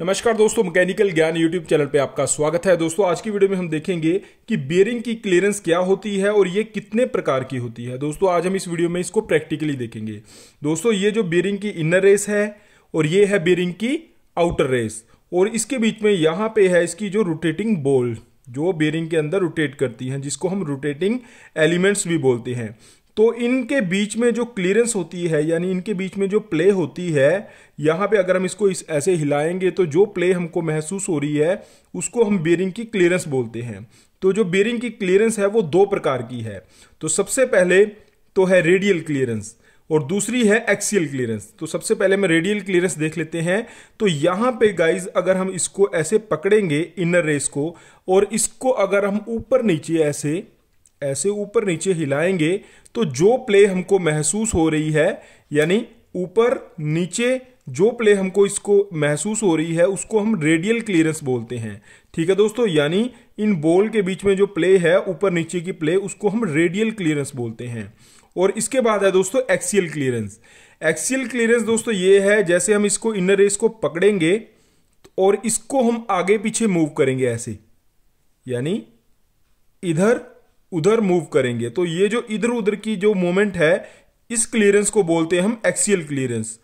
नमस्कार दोस्तों मैकेनिकल ज्ञान यूट्यूब चैनल पे आपका स्वागत है दोस्तों आज की वीडियो में हम देखेंगे कि बेयरिंग की क्लियरेंस क्या होती है और ये कितने प्रकार की होती है दोस्तों आज हम इस वीडियो में इसको प्रैक्टिकली देखेंगे दोस्तों ये जो बेयरिंग की इनर रेस है और ये है बेयरिंग की आउटर रेस और इसके बीच में यहाँ पे है इसकी जो रोटेटिंग बोल जो बेयरिंग के अंदर रोटेट करती हैं जिसको हम रोटेटिंग एलिमेंट्स भी बोलते हैं तो इनके बीच में जो क्लियरेंस होती है यानी इनके बीच में जो प्ले होती है यहाँ पे अगर हम इसको इस ऐसे हिलाएंगे तो जो प्ले हमको महसूस हो रही है उसको हम बेरिंग की क्लियरेंस बोलते हैं तो जो बेरिंग की क्लियरेंस है वो दो प्रकार की है तो सबसे पहले तो है रेडियल क्लियरेंस और दूसरी है एक्सियल क्लियरेंस तो सबसे पहले हम रेडियल क्लियरेंस देख लेते हैं तो यहाँ पे गाइज अगर हम इसको ऐसे पकड़ेंगे इनर रेस को और इसको अगर हम ऊपर नीचे ऐसे ऐसे ऊपर नीचे हिलाएंगे तो जो प्ले हमको महसूस हो रही है यानी ऊपर नीचे जो प्ले हमको इसको महसूस हो रही है उसको हम रेडियल क्लियरेंस बोलते हैं ठीक है दोस्तों यानी इन बॉल के बीच में जो प्ले है ऊपर नीचे की प्ले उसको हम रेडियल क्लियरेंस बोलते हैं और इसके बाद है दोस्तों एक्सियल क्लियरेंस एक्सियल क्लियरेंस दोस्तों ये है जैसे हम इसको इनर रेस को पकड़ेंगे और इसको हम आगे पीछे मूव करेंगे ऐसे यानी इधर उधर मूव करेंगे तो ये जो इधर उधर की जो मोमेंट है इस क्लियरेंस को बोलते हैं हम एक्सियल क्लियरेंस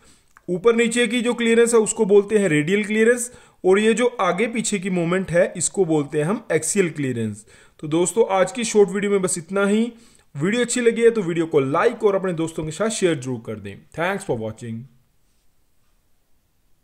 ऊपर नीचे की जो क्लियरेंस है उसको बोलते हैं रेडियल क्लियरेंस और ये जो आगे पीछे की मूवमेंट है इसको बोलते हैं हम एक्सियल क्लियरेंस तो दोस्तों आज की शॉर्ट वीडियो में बस इतना ही वीडियो अच्छी लगी है तो वीडियो को लाइक और अपने दोस्तों के साथ शेयर जरूर कर दें थैंक्स फॉर वॉचिंग